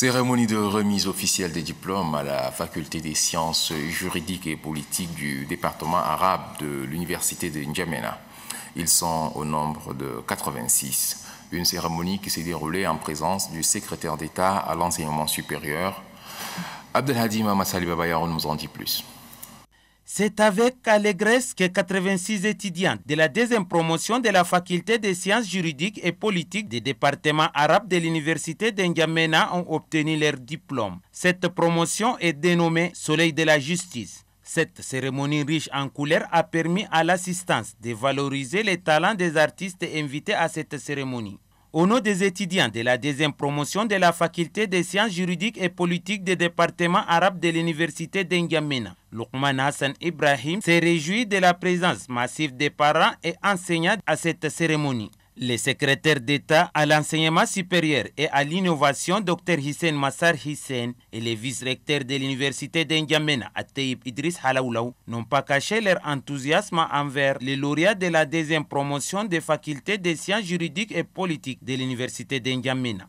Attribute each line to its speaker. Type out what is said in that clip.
Speaker 1: Cérémonie de remise officielle des diplômes à la faculté des sciences juridiques et politiques du département arabe de l'université de N'Djamena. Ils sont au nombre de 86. Une cérémonie qui s'est déroulée en présence du secrétaire d'État à l'enseignement supérieur. Abdelhadi Mamassali Babayaro nous en dit plus.
Speaker 2: C'est avec allégresse que 86 étudiants de la deuxième promotion de la faculté des sciences juridiques et politiques des départements arabes de l'université d'Ngamena ont obtenu leur diplôme. Cette promotion est dénommée Soleil de la justice. Cette cérémonie riche en couleurs a permis à l'assistance de valoriser les talents des artistes invités à cette cérémonie. Au nom des étudiants de la deuxième promotion de la faculté des sciences juridiques et politiques des département arabes de l'université d'Ingamena, Luqman Hassan Ibrahim s'est réjouit de la présence massive des parents et enseignants à cette cérémonie. Les secrétaires d'État à l'enseignement supérieur et à l'innovation, Dr Hissène Massar Hissène, et le vice-recteur de l'université d'Indiamena, Ateib Idris Halaoulaou, n'ont pas caché leur enthousiasme envers les lauréats de la deuxième promotion des facultés des sciences juridiques et politiques de l'université d'Indiamena.